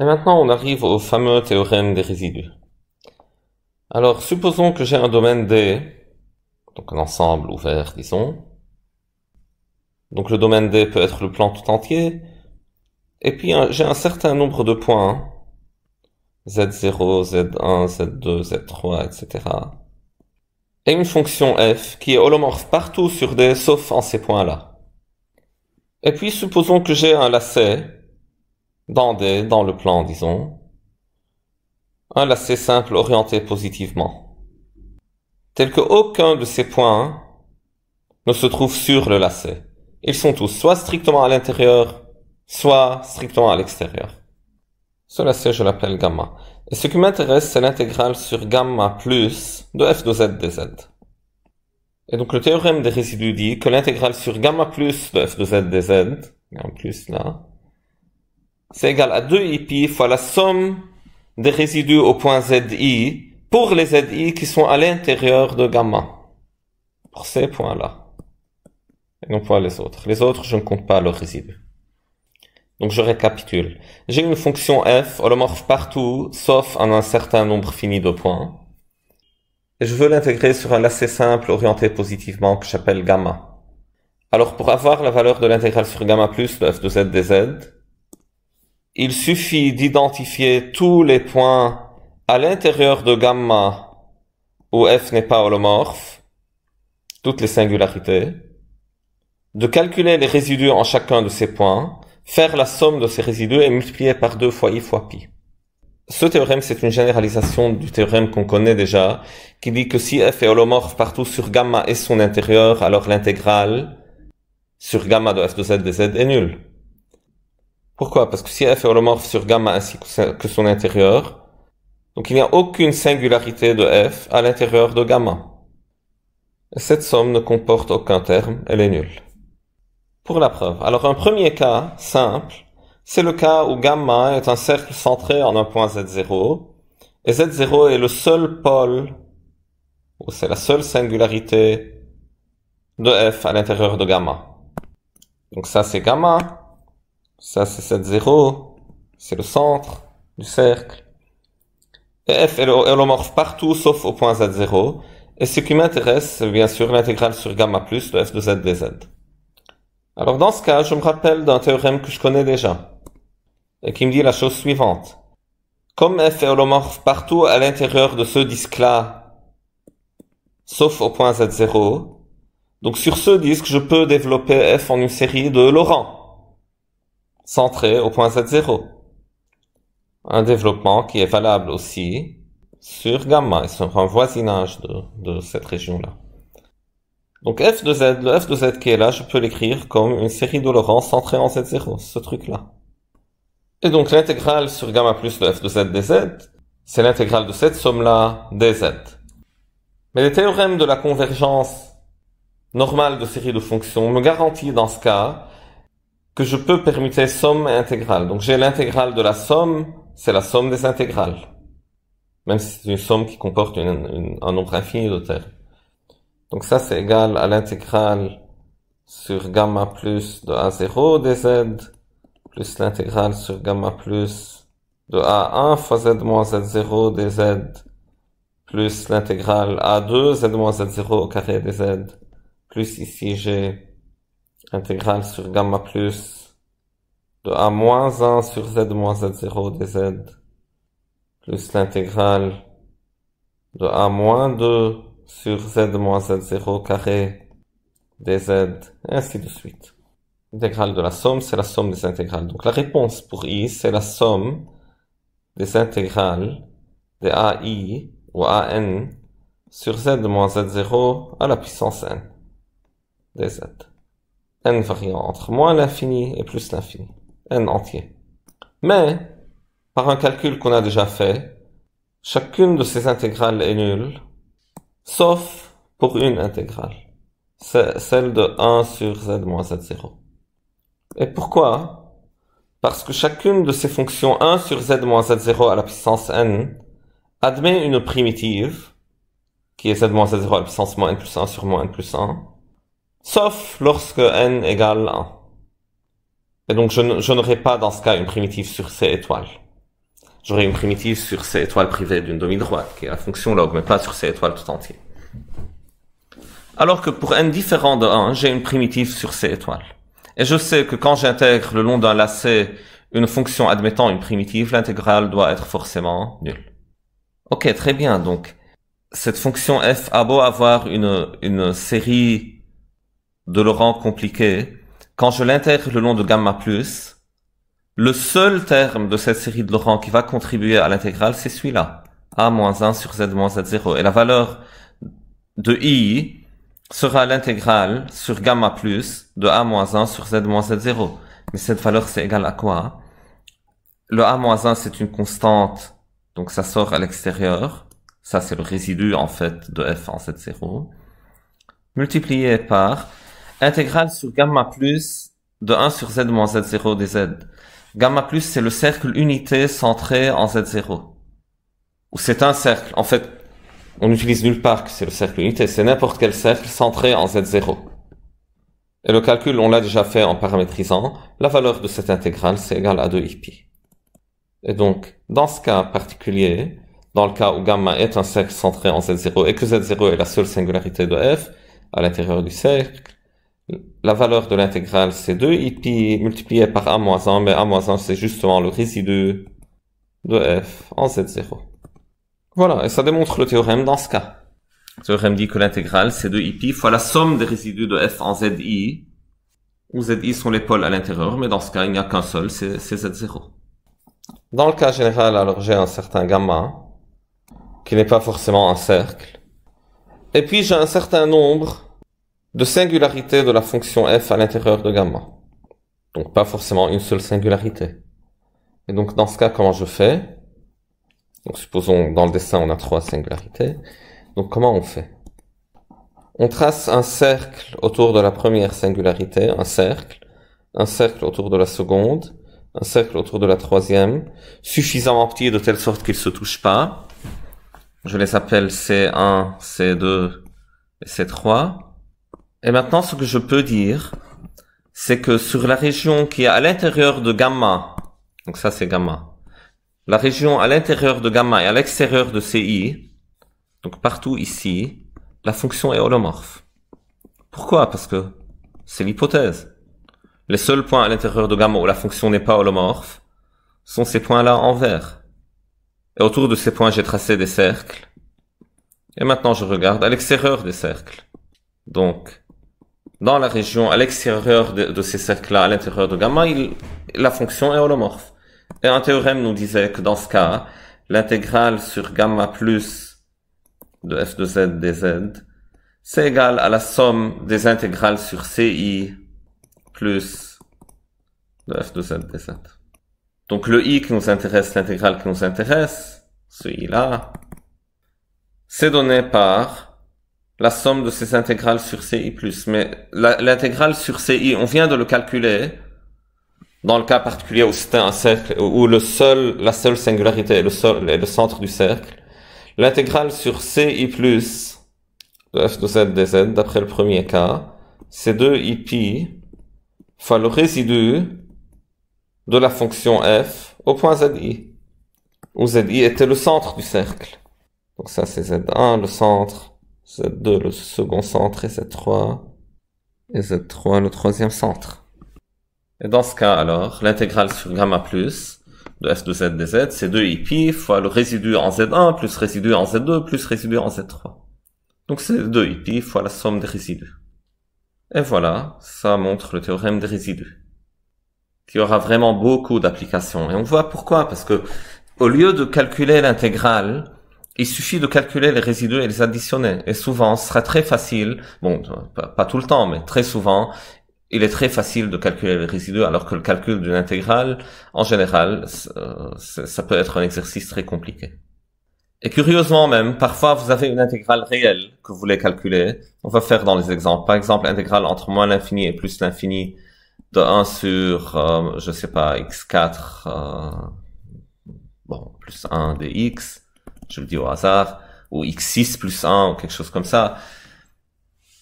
Et maintenant, on arrive au fameux théorème des résidus. Alors, supposons que j'ai un domaine D, donc un ensemble ouvert, disons. Donc le domaine D peut être le plan tout entier. Et puis j'ai un certain nombre de points, Z0, Z1, Z2, Z3, etc. Et une fonction f qui est holomorphe partout sur D sauf en ces points-là. Et puis supposons que j'ai un lacet dans, dans le plan, disons, un lacet simple orienté positivement, tel que aucun de ces points ne se trouve sur le lacet. Ils sont tous soit strictement à l'intérieur, soit strictement à l'extérieur. Ce lacet, je l'appelle gamma. Et ce qui m'intéresse, c'est l'intégrale sur gamma plus de f de z dz. Et donc le théorème des résidus dit que l'intégrale sur gamma plus de f de z dz, en plus là, c'est égal à 2i fois la somme des résidus au point zi pour les zi qui sont à l'intérieur de gamma. Pour ces points-là. Et non pas les autres. Les autres, je ne compte pas leurs résidus. Donc je récapitule. J'ai une fonction f holomorphe partout, sauf en un certain nombre fini de points. Et je veux l'intégrer sur un lacet simple orienté positivement que j'appelle gamma. Alors pour avoir la valeur de l'intégrale sur gamma plus de f de z dz, il suffit d'identifier tous les points à l'intérieur de gamma où f n'est pas holomorphe, toutes les singularités, de calculer les résidus en chacun de ces points, faire la somme de ces résidus et multiplier par 2 fois i fois pi. Ce théorème, c'est une généralisation du théorème qu'on connaît déjà, qui dit que si f est holomorphe partout sur gamma et son intérieur, alors l'intégrale sur gamma de f de z dz est nulle. Pourquoi Parce que si f est holomorphe sur gamma ainsi que son intérieur, donc il n'y a aucune singularité de f à l'intérieur de gamma. Cette somme ne comporte aucun terme, elle est nulle. Pour la preuve, alors un premier cas simple, c'est le cas où gamma est un cercle centré en un point z0, et z0 est le seul pôle, ou c'est la seule singularité de f à l'intérieur de gamma. Donc ça c'est gamma, ça, c'est 7, 0. C'est le centre du cercle. Et f est holomorphe partout sauf au point z, 0. Et ce qui m'intéresse, c'est bien sûr l'intégrale sur gamma plus de f de z dz. Alors dans ce cas, je me rappelle d'un théorème que je connais déjà, et qui me dit la chose suivante. Comme f est holomorphe partout à l'intérieur de ce disque-là, sauf au point z0, donc sur ce disque, je peux développer f en une série de Laurent centré au point Z0. Un développement qui est valable aussi sur gamma et sur un voisinage de, cette région-là. Donc f de z, le f de z qui est là, je peux l'écrire comme une série de Laurent centrée en z0, ce truc-là. Et donc l'intégrale sur gamma plus le f de z dz, c'est l'intégrale de cette somme-là dz. Mais les théorèmes de la convergence normale de série de fonctions me garantit dans ce cas que je peux permuter somme et intégrale. Donc j'ai l'intégrale de la somme, c'est la somme des intégrales. Même si c'est une somme qui comporte un nombre infini de termes. Donc ça c'est égal à l'intégrale sur gamma plus de A0 dz plus l'intégrale sur gamma plus de A1 fois z moins z0 dz plus l'intégrale A2 z moins z0 au carré dz plus ici j'ai intégrale sur gamma plus de a moins 1 sur z moins z0 dz plus l'intégrale de a moins 2 sur z moins z0 carré dz et ainsi de suite. L'intégrale de la somme, c'est la somme des intégrales. Donc la réponse pour i, c'est la somme des intégrales de a i ou n sur z moins z0 à la puissance n dz n variant entre moins l'infini et plus l'infini, n entier. Mais, par un calcul qu'on a déjà fait, chacune de ces intégrales est nulle, sauf pour une intégrale, celle de 1 sur z moins z0. Et pourquoi Parce que chacune de ces fonctions 1 sur z moins z0 à la puissance n admet une primitive, qui est z moins z0 à la puissance moins n plus 1 sur moins n plus 1, sauf lorsque n égale 1. Et donc je, n'aurai pas dans ce cas une primitive sur c étoiles. J'aurai une primitive sur c étoiles privée d'une demi-droite, qui est la fonction log, mais pas sur c étoiles tout entier. Alors que pour n différent de 1, j'ai une primitive sur c étoiles. Et je sais que quand j'intègre le long d'un lacet une fonction admettant une primitive, l'intégrale doit être forcément nulle. Ok, très bien, donc cette fonction f a beau avoir une, une série de Laurent compliqué, quand je l'intègre le long de gamma plus, le seul terme de cette série de Laurent qui va contribuer à l'intégrale, c'est celui-là. A moins 1 sur Z moins Z0. Et la valeur de I sera l'intégrale sur gamma plus de A moins 1 sur Z moins Z0. Mais cette valeur, c'est égal à quoi? Le A moins 1, c'est une constante, donc ça sort à l'extérieur. Ça, c'est le résidu, en fait, de F en Z0. Multiplié par Intégrale sur gamma plus de 1 sur z moins z0 dz. Gamma plus, c'est le cercle unité centré en z0. Ou C'est un cercle. En fait, on n'utilise nulle part que c'est le cercle unité. C'est n'importe quel cercle centré en z0. Et le calcul, on l'a déjà fait en paramétrisant. La valeur de cette intégrale, c'est égal à 2 pi. Et donc, dans ce cas particulier, dans le cas où gamma est un cercle centré en Z0 et que Z0 est la seule singularité de f à l'intérieur du cercle, la valeur de l'intégrale, c'est 2, i puis multiplié par a moins 1, mais a moins 1, c'est justement le résidu de f en z0. Voilà, et ça démontre le théorème dans ce cas. Le théorème dit que l'intégrale, c'est 2i fois la somme des résidus de f en zi, où zi sont les pôles à l'intérieur, mais dans ce cas, il n'y a qu'un seul, c'est z0. Dans le cas général, alors j'ai un certain gamma, qui n'est pas forcément un cercle. Et puis j'ai un certain nombre de singularité de la fonction f à l'intérieur de gamma. Donc pas forcément une seule singularité. Et donc dans ce cas, comment je fais Donc supposons dans le dessin on a trois singularités. Donc comment on fait On trace un cercle autour de la première singularité, un cercle, un cercle autour de la seconde, un cercle autour de la troisième, suffisamment petit de telle sorte qu'ils se touchent pas. Je les appelle C1, C2 et C3. Et maintenant, ce que je peux dire, c'est que sur la région qui est à l'intérieur de gamma, donc ça c'est gamma, la région à l'intérieur de gamma et à l'extérieur de CI, donc partout ici, la fonction est holomorphe. Pourquoi Parce que c'est l'hypothèse. Les seuls points à l'intérieur de gamma où la fonction n'est pas holomorphe sont ces points-là en vert. Et autour de ces points, j'ai tracé des cercles. Et maintenant, je regarde à l'extérieur des cercles. Donc, dans la région, à l'extérieur de, ces cercles-là, à l'intérieur de gamma, la fonction est holomorphe. Et un théorème nous disait que dans ce cas, l'intégrale sur gamma plus de f de z dz, c'est égal à la somme des intégrales sur ci plus de f de z dz. Donc le i qui nous intéresse, l'intégrale qui nous intéresse, ce i là, c'est donné par la somme de ces intégrales sur CI+. Mais l'intégrale sur CI, on vient de le calculer dans le cas particulier où c'était un cercle, où le seul, la seule singularité est le, le centre du cercle. L'intégrale sur CI+, de f de z dz, d'après le premier cas, c'est 2i pi fois le résidu de la fonction f au point zi, où zi était le centre du cercle. Donc ça c'est z1, le centre Z2, le second centre, et Z3, et Z3, le troisième centre. Et dans ce cas, alors, l'intégrale sur gamma plus de f de z dz, c'est 2i fois le résidu en z1 plus résidu en z2 plus résidu en z3. Donc c'est 2i fois la somme des résidus. Et voilà, ça montre le théorème des résidus, qui aura vraiment beaucoup d'applications. Et on voit pourquoi, parce que au lieu de calculer l'intégrale il suffit de calculer les résidus et les additionner. Et souvent, ce sera très facile, bon, pas tout le temps, mais très souvent, il est très facile de calculer les résidus, alors que le calcul d'une intégrale, en général, euh, ça peut être un exercice très compliqué. Et curieusement même, parfois vous avez une intégrale réelle que vous voulez calculer. On va faire dans les exemples. Par exemple, intégrale entre moins l'infini et plus l'infini de 1 sur, je euh, je sais pas, x4, euh, bon, plus 1 dx je le dis au hasard, ou x6 plus 1 ou quelque chose comme ça.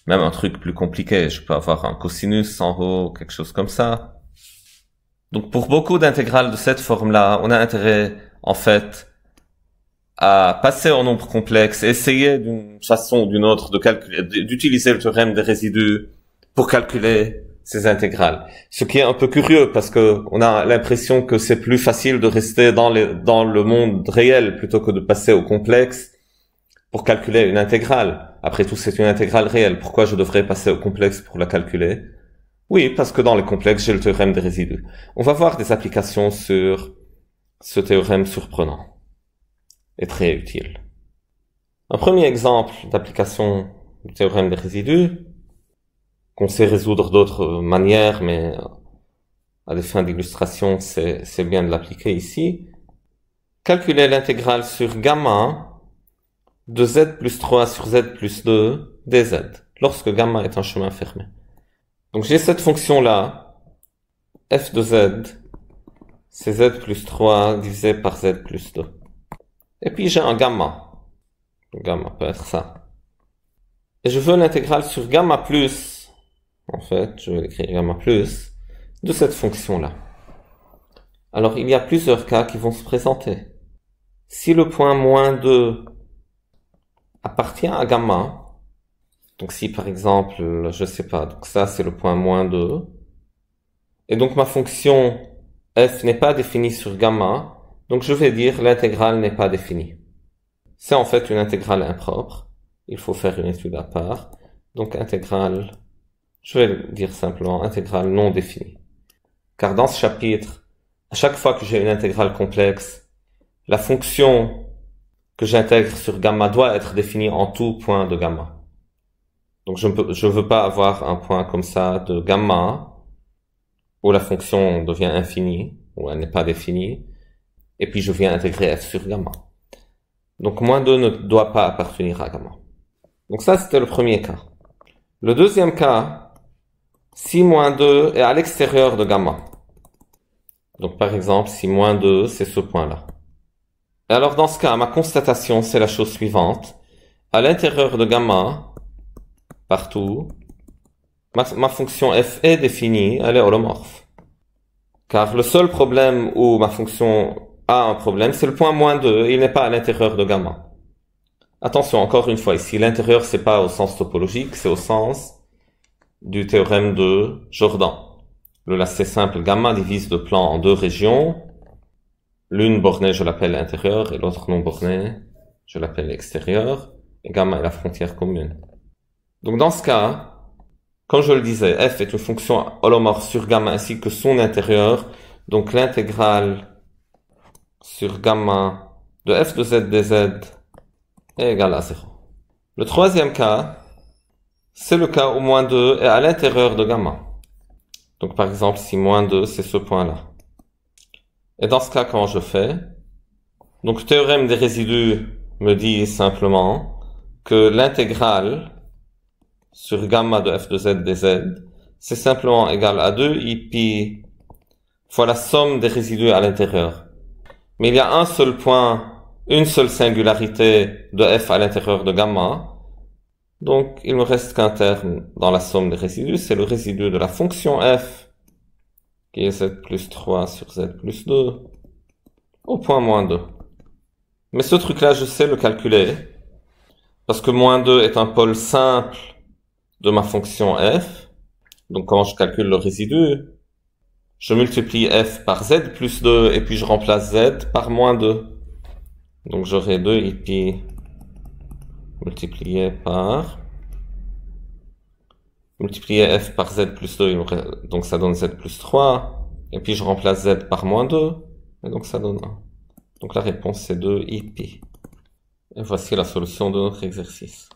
Même un truc plus compliqué, je peux avoir un cosinus en haut, quelque chose comme ça. Donc pour beaucoup d'intégrales de cette forme-là, on a intérêt en fait à passer en nombre complexe, essayer d'une façon ou d'une autre d'utiliser le théorème des résidus pour calculer ces intégrales. Ce qui est un peu curieux parce que on a l'impression que c'est plus facile de rester dans, dans le monde réel plutôt que de passer au complexe pour calculer une intégrale. Après tout, c'est une intégrale réelle. Pourquoi je devrais passer au complexe pour la calculer Oui, parce que dans les complexes, j'ai le théorème des résidus. On va voir des applications sur ce théorème surprenant et très utile. Un premier exemple d'application du théorème des résidus, qu'on sait résoudre d'autres euh, manières, mais euh, à des fins d'illustration, c'est bien de l'appliquer ici. Calculer l'intégrale sur gamma de z plus 3 sur z plus 2 dz, lorsque gamma est un chemin fermé. Donc j'ai cette fonction-là, f de z, c'est z plus 3 divisé par z plus 2. Et puis j'ai un gamma. gamma peut être ça. Et je veux l'intégrale sur gamma plus en fait, je vais écrire gamma plus de cette fonction-là. Alors, il y a plusieurs cas qui vont se présenter. Si le point moins 2 appartient à gamma, donc si par exemple, je sais pas, donc ça c'est le point moins 2, et donc ma fonction f n'est pas définie sur gamma, donc je vais dire l'intégrale n'est pas définie. C'est en fait une intégrale impropre, il faut faire une étude à part, donc intégrale je vais dire simplement intégrale non définie. Car dans ce chapitre, à chaque fois que j'ai une intégrale complexe, la fonction que j'intègre sur gamma doit être définie en tout point de gamma. Donc je ne veux pas avoir un point comme ça de gamma où la fonction devient infinie, où elle n'est pas définie, et puis je viens intégrer f sur gamma. Donc moins 2 ne doit pas appartenir à gamma. Donc ça, c'était le premier cas. Le deuxième cas, 6 moins 2 est à l'extérieur de gamma. Donc par exemple, 6 moins 2, c'est ce point-là. Et alors dans ce cas, ma constatation, c'est la chose suivante. À l'intérieur de gamma, partout, ma, fonction f est définie, elle est holomorphe. Car le seul problème où ma fonction a un problème, c'est le point moins 2, il n'est pas à l'intérieur de gamma. Attention, encore une fois, ici, l'intérieur, c'est pas au sens topologique, c'est au sens du théorème de Jordan. Le lacet simple gamma divise le plan en deux régions. L'une bornée, je l'appelle intérieure, et l'autre non bornée, je l'appelle extérieure. Et gamma est la frontière commune. Donc dans ce cas, comme je le disais, f est une fonction holomorphe sur gamma ainsi que son intérieur. Donc l'intégrale sur gamma de f de z dz est égale à 0. Le troisième cas, c'est le cas où moins 2 est à l'intérieur de gamma. Donc par exemple, si moins 2, c'est ce point-là. Et dans ce cas, comment je fais Donc le théorème des résidus me dit simplement que l'intégrale sur gamma de f de z dz, c'est simplement égal à 2i pi fois la somme des résidus à l'intérieur. Mais il y a un seul point, une seule singularité de f à l'intérieur de gamma, donc il ne reste qu'un terme dans la somme des résidus, c'est le résidu de la fonction f, qui est z plus 3 sur z plus 2, au point moins 2. Mais ce truc-là, je sais le calculer, parce que moins 2 est un pôle simple de ma fonction f. Donc quand je calcule le résidu, je multiplie f par z plus 2, et puis je remplace z par moins 2. Donc j'aurai 2 pi multiplié par multiplier f par z plus 2, donc ça donne z plus 3, et puis je remplace z par moins 2, et donc ça donne 1. Donc la réponse c'est 2 pi. Et voici la solution de notre exercice.